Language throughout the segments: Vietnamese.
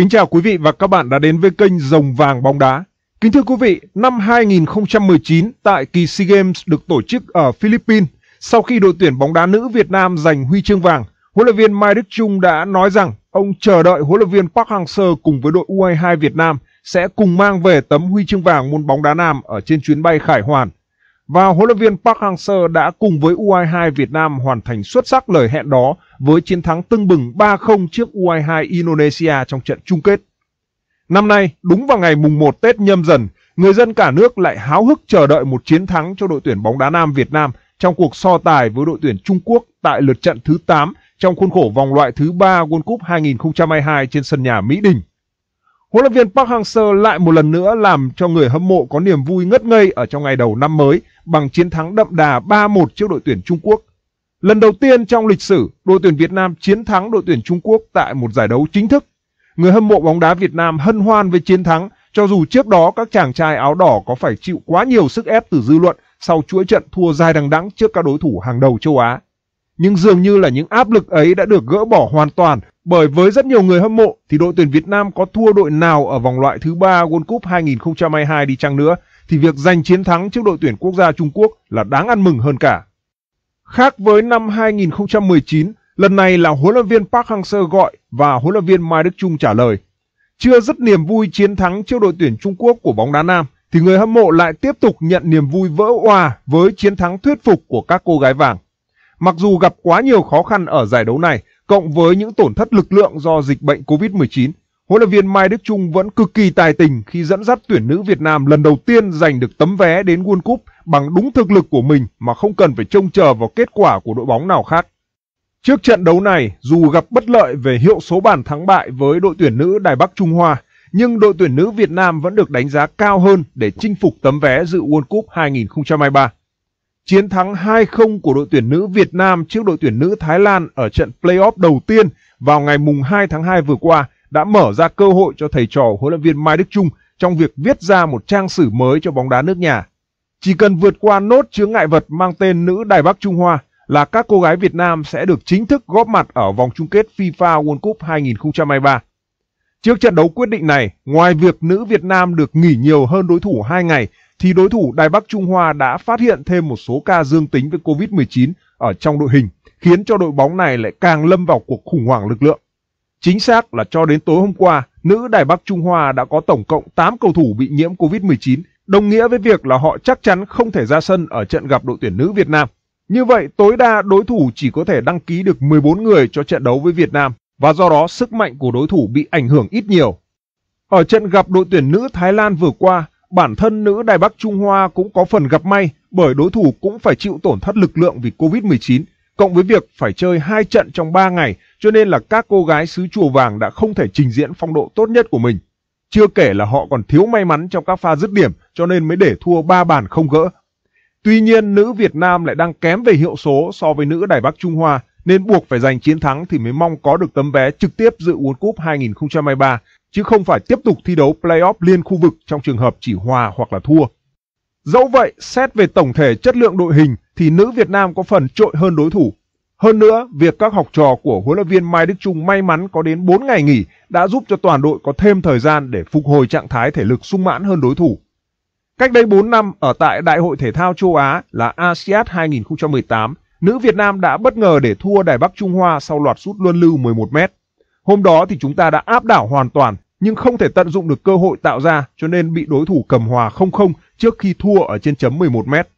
Kính chào quý vị và các bạn đã đến với kênh Rồng Vàng Bóng Đá. Kính thưa quý vị, năm 2019 tại kỳ SEA Games được tổ chức ở Philippines, sau khi đội tuyển bóng đá nữ Việt Nam giành huy chương vàng, huấn luyện viên Mai Đức Trung đã nói rằng ông chờ đợi huấn luyện viên Park Hang-seo cùng với đội U22 Việt Nam sẽ cùng mang về tấm huy chương vàng môn bóng đá nam ở trên chuyến bay khải hoàn và huấn luyện viên Park Hang-seo đã cùng với U22 Việt Nam hoàn thành xuất sắc lời hẹn đó với chiến thắng tưng bừng 3-0 trước U22 Indonesia trong trận chung kết. Năm nay, đúng vào ngày mùng 1 Tết nhâm dần, người dân cả nước lại háo hức chờ đợi một chiến thắng cho đội tuyển bóng đá nam Việt Nam trong cuộc so tài với đội tuyển Trung Quốc tại lượt trận thứ 8 trong khuôn khổ vòng loại thứ 3 World Cup 2022 trên sân nhà Mỹ Đình. Huấn luyện viên Park Hang-seo lại một lần nữa làm cho người hâm mộ có niềm vui ngất ngây ở trong ngày đầu năm mới bằng chiến thắng đậm đà 3-1 trước đội tuyển Trung Quốc. Lần đầu tiên trong lịch sử, đội tuyển Việt Nam chiến thắng đội tuyển Trung Quốc tại một giải đấu chính thức. Người hâm mộ bóng đá Việt Nam hân hoan với chiến thắng, cho dù trước đó các chàng trai áo đỏ có phải chịu quá nhiều sức ép từ dư luận sau chuỗi trận thua dài đằng đẵng trước các đối thủ hàng đầu châu Á. Nhưng dường như là những áp lực ấy đã được gỡ bỏ hoàn toàn bởi với rất nhiều người hâm mộ thì đội tuyển Việt Nam có thua đội nào ở vòng loại thứ ba World Cup 2022 đi chăng nữa thì việc giành chiến thắng trước đội tuyển quốc gia Trung Quốc là đáng ăn mừng hơn cả. Khác với năm 2019, lần này là huấn luyện viên Park Hang-seo gọi và huấn luyện viên Mai Đức Chung trả lời. Chưa rất niềm vui chiến thắng trước đội tuyển Trung Quốc của bóng đá nam, thì người hâm mộ lại tiếp tục nhận niềm vui vỡ òa với chiến thắng thuyết phục của các cô gái vàng. Mặc dù gặp quá nhiều khó khăn ở giải đấu này, cộng với những tổn thất lực lượng do dịch bệnh Covid-19, huấn luyện viên Mai Đức Trung vẫn cực kỳ tài tình khi dẫn dắt tuyển nữ Việt Nam lần đầu tiên giành được tấm vé đến World Cup bằng đúng thực lực của mình mà không cần phải trông chờ vào kết quả của đội bóng nào khác. Trước trận đấu này, dù gặp bất lợi về hiệu số bàn thắng bại với đội tuyển nữ Đài Bắc Trung Hoa, nhưng đội tuyển nữ Việt Nam vẫn được đánh giá cao hơn để chinh phục tấm vé dự World Cup 2023. Chiến thắng 2-0 của đội tuyển nữ Việt Nam trước đội tuyển nữ Thái Lan ở trận playoff đầu tiên vào ngày mùng 2 tháng 2 vừa qua – đã mở ra cơ hội cho thầy trò huấn luyện viên Mai Đức Trung trong việc viết ra một trang sử mới cho bóng đá nước nhà. Chỉ cần vượt qua nốt chướng ngại vật mang tên nữ Đài Bắc Trung Hoa là các cô gái Việt Nam sẽ được chính thức góp mặt ở vòng chung kết FIFA World Cup 2023. Trước trận đấu quyết định này, ngoài việc nữ Việt Nam được nghỉ nhiều hơn đối thủ 2 ngày, thì đối thủ Đài Bắc Trung Hoa đã phát hiện thêm một số ca dương tính với Covid-19 ở trong đội hình, khiến cho đội bóng này lại càng lâm vào cuộc khủng hoảng lực lượng. Chính xác là cho đến tối hôm qua, nữ Đài Bắc Trung Hoa đã có tổng cộng 8 cầu thủ bị nhiễm COVID-19, đồng nghĩa với việc là họ chắc chắn không thể ra sân ở trận gặp đội tuyển nữ Việt Nam. Như vậy, tối đa đối thủ chỉ có thể đăng ký được 14 người cho trận đấu với Việt Nam và do đó sức mạnh của đối thủ bị ảnh hưởng ít nhiều. Ở trận gặp đội tuyển nữ Thái Lan vừa qua, bản thân nữ Đài Bắc Trung Hoa cũng có phần gặp may bởi đối thủ cũng phải chịu tổn thất lực lượng vì Covid-19, cộng với việc phải chơi 2 trận trong 3 ngày cho nên là các cô gái xứ chùa vàng đã không thể trình diễn phong độ tốt nhất của mình. Chưa kể là họ còn thiếu may mắn trong các pha dứt điểm cho nên mới để thua ba bàn không gỡ. Tuy nhiên nữ Việt Nam lại đang kém về hiệu số so với nữ Đài Bắc Trung Hoa nên buộc phải giành chiến thắng thì mới mong có được tấm vé trực tiếp dự World Cup 2023 chứ không phải tiếp tục thi đấu playoff liên khu vực trong trường hợp chỉ hòa hoặc là thua. Dẫu vậy, xét về tổng thể chất lượng đội hình thì nữ Việt Nam có phần trội hơn đối thủ hơn nữa, việc các học trò của huấn luyện viên Mai Đức Trung may mắn có đến 4 ngày nghỉ đã giúp cho toàn đội có thêm thời gian để phục hồi trạng thái thể lực sung mãn hơn đối thủ. Cách đây 4 năm ở tại Đại hội Thể thao châu Á là ASEAN 2018, nữ Việt Nam đã bất ngờ để thua Đài Bắc Trung Hoa sau loạt sút luân lưu 11 mét. Hôm đó thì chúng ta đã áp đảo hoàn toàn nhưng không thể tận dụng được cơ hội tạo ra cho nên bị đối thủ cầm hòa 0-0 trước khi thua ở trên chấm 11 mét.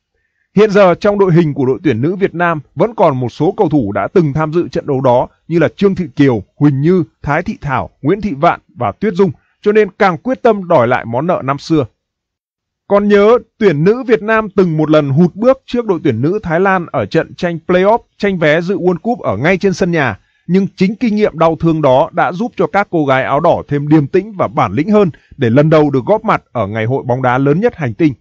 Hiện giờ trong đội hình của đội tuyển nữ Việt Nam vẫn còn một số cầu thủ đã từng tham dự trận đấu đó như là Trương Thị Kiều, Huỳnh Như, Thái Thị Thảo, Nguyễn Thị Vạn và Tuyết Dung, cho nên càng quyết tâm đòi lại món nợ năm xưa. Còn nhớ tuyển nữ Việt Nam từng một lần hụt bước trước đội tuyển nữ Thái Lan ở trận tranh playoff tranh vé dự World Cup ở ngay trên sân nhà, nhưng chính kinh nghiệm đau thương đó đã giúp cho các cô gái áo đỏ thêm điềm tĩnh và bản lĩnh hơn để lần đầu được góp mặt ở ngày hội bóng đá lớn nhất hành tinh.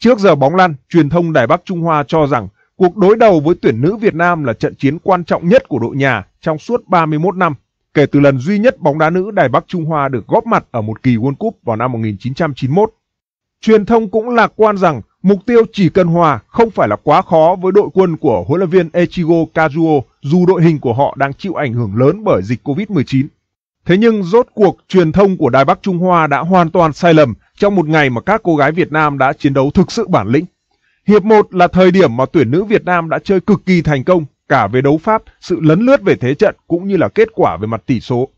Trước giờ bóng lăn, truyền thông Đài Bắc Trung Hoa cho rằng cuộc đối đầu với tuyển nữ Việt Nam là trận chiến quan trọng nhất của đội nhà trong suốt 31 năm, kể từ lần duy nhất bóng đá nữ Đài Bắc Trung Hoa được góp mặt ở một kỳ World Cup vào năm 1991. Truyền thông cũng lạc quan rằng mục tiêu chỉ cần hòa không phải là quá khó với đội quân của huấn luyện viên Echigo Kazuo dù đội hình của họ đang chịu ảnh hưởng lớn bởi dịch Covid-19. Thế nhưng rốt cuộc truyền thông của Đài Bắc Trung Hoa đã hoàn toàn sai lầm trong một ngày mà các cô gái Việt Nam đã chiến đấu thực sự bản lĩnh. Hiệp 1 là thời điểm mà tuyển nữ Việt Nam đã chơi cực kỳ thành công cả về đấu pháp, sự lấn lướt về thế trận cũng như là kết quả về mặt tỷ số.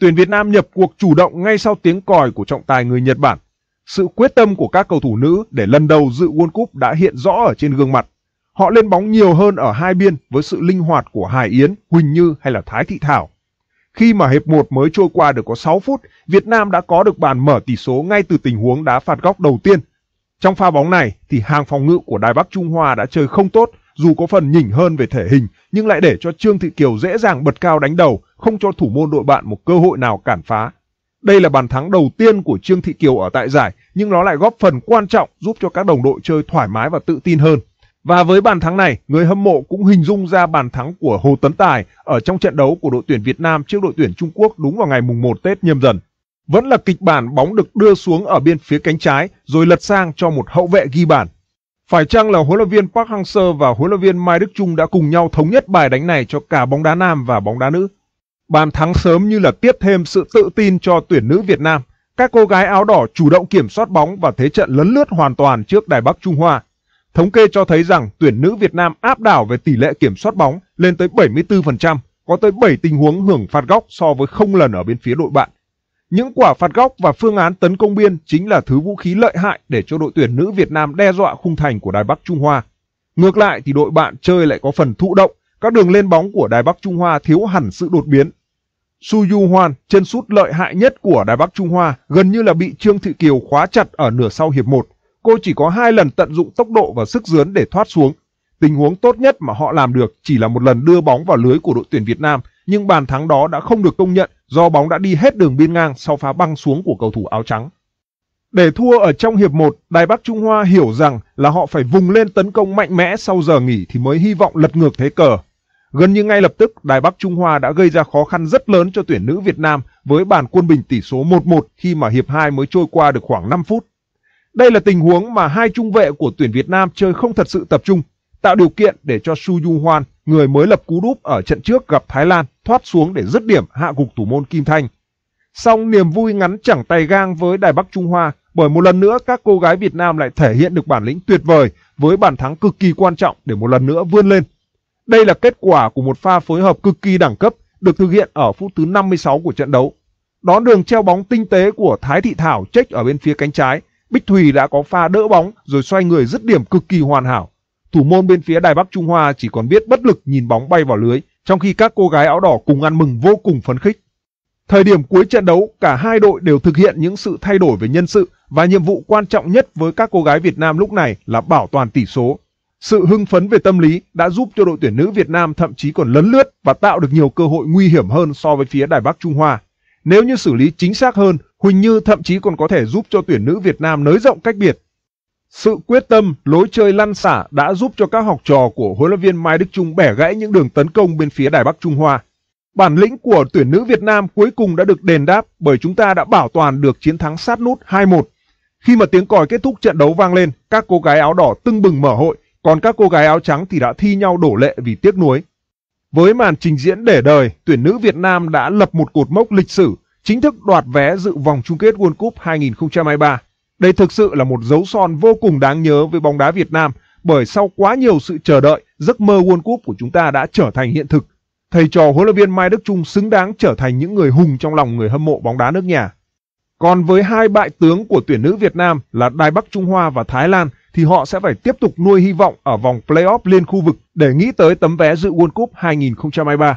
Tuyển Việt Nam nhập cuộc chủ động ngay sau tiếng còi của trọng tài người Nhật Bản. Sự quyết tâm của các cầu thủ nữ để lần đầu dự World Cup đã hiện rõ ở trên gương mặt. Họ lên bóng nhiều hơn ở hai biên với sự linh hoạt của Hải Yến, Huỳnh Như hay là Thái Thị Thảo khi mà hiệp 1 mới trôi qua được có 6 phút, Việt Nam đã có được bàn mở tỷ số ngay từ tình huống đá phạt góc đầu tiên. Trong pha bóng này thì hàng phòng ngự của Đài Bắc Trung Hoa đã chơi không tốt, dù có phần nhỉnh hơn về thể hình nhưng lại để cho Trương Thị Kiều dễ dàng bật cao đánh đầu, không cho thủ môn đội bạn một cơ hội nào cản phá. Đây là bàn thắng đầu tiên của Trương Thị Kiều ở tại giải nhưng nó lại góp phần quan trọng giúp cho các đồng đội chơi thoải mái và tự tin hơn. Và với bàn thắng này, người hâm mộ cũng hình dung ra bàn thắng của Hồ Tấn Tài ở trong trận đấu của đội tuyển Việt Nam trước đội tuyển Trung Quốc đúng vào ngày mùng 1 Tết nhâm dần. Vẫn là kịch bản bóng được đưa xuống ở bên phía cánh trái rồi lật sang cho một hậu vệ ghi bàn. Phải chăng là huấn luyện viên Park Hang-seo và huấn luyện viên Mai Đức Trung đã cùng nhau thống nhất bài đánh này cho cả bóng đá nam và bóng đá nữ? Bàn thắng sớm như là tiếp thêm sự tự tin cho tuyển nữ Việt Nam. Các cô gái áo đỏ chủ động kiểm soát bóng và thế trận lấn lướt hoàn toàn trước Đài Bắc Trung Hoa Thống kê cho thấy rằng tuyển nữ Việt Nam áp đảo về tỷ lệ kiểm soát bóng lên tới 74%, có tới 7 tình huống hưởng phạt góc so với không lần ở bên phía đội bạn. Những quả phạt góc và phương án tấn công biên chính là thứ vũ khí lợi hại để cho đội tuyển nữ Việt Nam đe dọa khung thành của Đài Bắc Trung Hoa. Ngược lại thì đội bạn chơi lại có phần thụ động, các đường lên bóng của Đài Bắc Trung Hoa thiếu hẳn sự đột biến. Su Yu Hoan, chân sút lợi hại nhất của Đài Bắc Trung Hoa, gần như là bị Trương Thị Kiều khóa chặt ở nửa sau hiệp 1 cô chỉ có hai lần tận dụng tốc độ và sức dướn để thoát xuống. Tình huống tốt nhất mà họ làm được chỉ là một lần đưa bóng vào lưới của đội tuyển Việt Nam, nhưng bàn thắng đó đã không được công nhận do bóng đã đi hết đường biên ngang sau phá băng xuống của cầu thủ áo trắng. Để thua ở trong hiệp 1, Đài Bắc Trung Hoa hiểu rằng là họ phải vùng lên tấn công mạnh mẽ sau giờ nghỉ thì mới hy vọng lật ngược thế cờ. Gần như ngay lập tức, Đài Bắc Trung Hoa đã gây ra khó khăn rất lớn cho tuyển nữ Việt Nam với bàn quân bình tỷ số 1-1 khi mà hiệp 2 mới trôi qua được khoảng 5 phút. Đây là tình huống mà hai trung vệ của tuyển Việt Nam chơi không thật sự tập trung, tạo điều kiện để cho Su Yu Hoan, người mới lập cú đúp ở trận trước gặp Thái Lan, thoát xuống để dứt điểm hạ gục thủ môn Kim Thanh. Song niềm vui ngắn chẳng tay gang với Đài Bắc Trung Hoa bởi một lần nữa các cô gái Việt Nam lại thể hiện được bản lĩnh tuyệt vời với bàn thắng cực kỳ quan trọng để một lần nữa vươn lên. Đây là kết quả của một pha phối hợp cực kỳ đẳng cấp được thực hiện ở phút thứ 56 của trận đấu. Đón đường treo bóng tinh tế của Thái Thị Thảo trách ở bên phía cánh trái Bích Thùy đã có pha đỡ bóng rồi xoay người dứt điểm cực kỳ hoàn hảo. Thủ môn bên phía Đài Bắc Trung Hoa chỉ còn biết bất lực nhìn bóng bay vào lưới, trong khi các cô gái áo đỏ cùng ăn mừng vô cùng phấn khích. Thời điểm cuối trận đấu, cả hai đội đều thực hiện những sự thay đổi về nhân sự và nhiệm vụ quan trọng nhất với các cô gái Việt Nam lúc này là bảo toàn tỷ số. Sự hưng phấn về tâm lý đã giúp cho đội tuyển nữ Việt Nam thậm chí còn lấn lướt và tạo được nhiều cơ hội nguy hiểm hơn so với phía Đài Bắc Trung Hoa. Nếu như xử lý chính xác hơn Huỳnh Như thậm chí còn có thể giúp cho tuyển nữ Việt Nam nới rộng cách biệt. Sự quyết tâm, lối chơi lăn xả đã giúp cho các học trò của huấn luyện viên Mai Đức Trung bẻ gãy những đường tấn công bên phía Đài Bắc Trung Hoa. Bản lĩnh của tuyển nữ Việt Nam cuối cùng đã được đền đáp bởi chúng ta đã bảo toàn được chiến thắng sát nút 2-1. Khi mà tiếng còi kết thúc trận đấu vang lên, các cô gái áo đỏ tưng bừng mở hội, còn các cô gái áo trắng thì đã thi nhau đổ lệ vì tiếc nuối. Với màn trình diễn để đời, tuyển nữ Việt Nam đã lập một cột mốc lịch sử chính thức đoạt vé dự vòng chung kết World Cup 2023. Đây thực sự là một dấu son vô cùng đáng nhớ với bóng đá Việt Nam bởi sau quá nhiều sự chờ đợi, giấc mơ World Cup của chúng ta đã trở thành hiện thực. Thầy trò huấn luyện viên Mai Đức Trung xứng đáng trở thành những người hùng trong lòng người hâm mộ bóng đá nước nhà. Còn với hai bại tướng của tuyển nữ Việt Nam là Đài Bắc Trung Hoa và Thái Lan thì họ sẽ phải tiếp tục nuôi hy vọng ở vòng playoff liên khu vực để nghĩ tới tấm vé dự World Cup 2023.